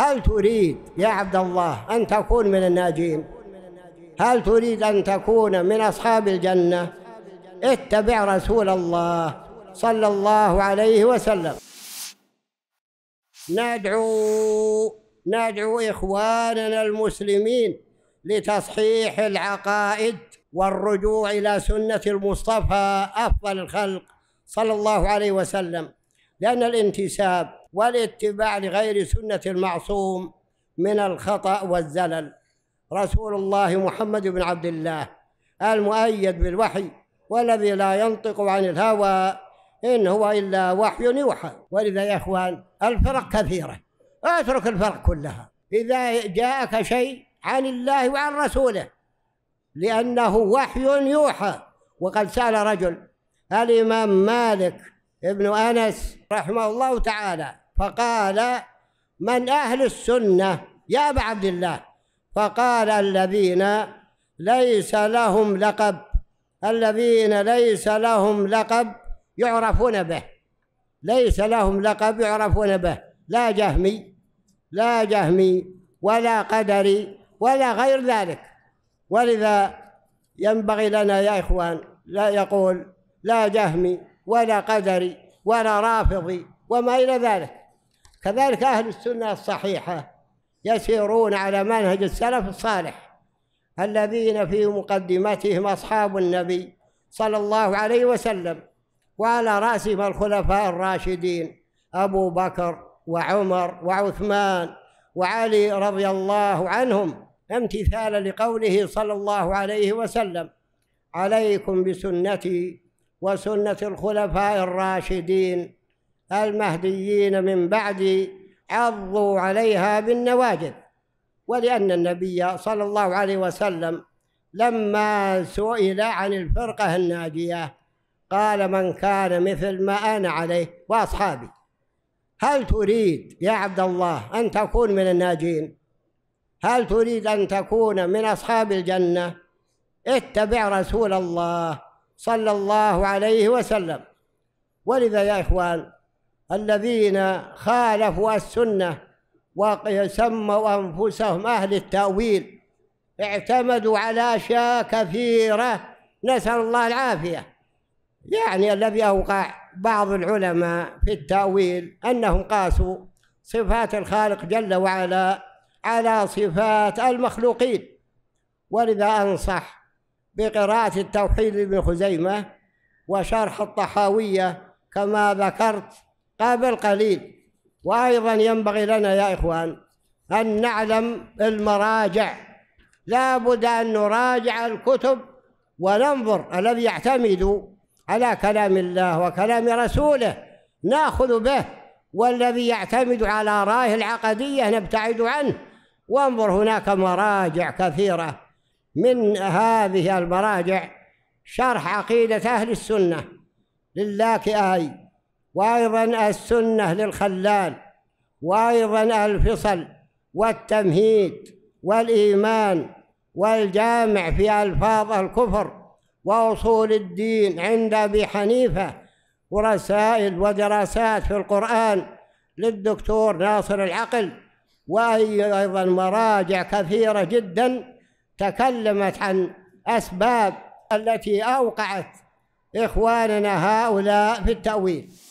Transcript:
هل تريد يا عبد الله أن تكون من الناجين هل تريد أن تكون من أصحاب الجنة اتبع رسول الله صلى الله عليه وسلم ندعو ندعو إخواننا المسلمين لتصحيح العقائد والرجوع إلى سنة المصطفى أفضل الخلق صلى الله عليه وسلم لأن الانتساب والاتباع لغير سنة المعصوم من الخطأ والزلل رسول الله محمد بن عبد الله المؤيد بالوحي والذي لا ينطق عن الهوى إن هو إلا وحي يوحى ولذا يا إخوان الفرق كثيرة اترك الفرق كلها إذا جاءك شيء عن الله وعن رسوله لأنه وحي يوحى وقد سأل رجل الإمام مالك ابن أنس رحمه الله تعالى فقال من أهل السنة يا أبا عبد الله فقال الذين ليس لهم لقب الذين ليس لهم لقب يعرفون به ليس لهم لقب يعرفون به لا جهمي لا جهمي ولا قدري ولا غير ذلك ولذا ينبغي لنا يا إخوان لا يقول لا جهمي ولا قدري ولا رافضي وما إلى ذلك كذلك أهل السنة الصحيحة يسيرون على منهج السلف الصالح الذين في مقدمتهم أصحاب النبي صلى الله عليه وسلم وعلى رأسهم الخلفاء الراشدين أبو بكر وعمر وعثمان وعلي رضي الله عنهم امتثالا لقوله صلى الله عليه وسلم عليكم بسنتي وسنة الخلفاء الراشدين المهديين من بعدي عضوا عليها بالنواجذ ولأن النبي صلى الله عليه وسلم لما سئل عن الفرقة الناجية قال من كان مثل ما أنا عليه وأصحابي هل تريد يا عبد الله أن تكون من الناجين هل تريد أن تكون من أصحاب الجنة اتبع رسول الله صلى الله عليه وسلم ولذا يا إخوان الذين خالفوا السنة وسموا أنفسهم أهل التأويل اعتمدوا على أشياء كثيرة نسأل الله العافية يعني الذي أوقع بعض العلماء في التأويل أنهم قاسوا صفات الخالق جل وعلا على صفات المخلوقين ولذا أنصح بقراءة التوحيد لابن خزيمة وشرح الطحاوية كما ذكرت قبل قليل وأيضا ينبغي لنا يا إخوان أن نعلم المراجع لا بد أن نراجع الكتب وننظر الذي يعتمد على كلام الله وكلام رسوله ناخذ به والذي يعتمد على رأيه العقدية نبتعد عنه وانظر هناك مراجع كثيرة من هذه المراجع شرح عقيدة أهل السنة لله كآي وأيضا السنة للخلال وأيضا الفصل والتمهيد والإيمان والجامع في ألفاظ الكفر وأصول الدين عند أبي حنيفة ورسائل ودراسات في القرآن للدكتور ناصر العقل وأيضا مراجع كثيرة جدا تكلمت عن أسباب التي أوقعت إخواننا هؤلاء في التأويل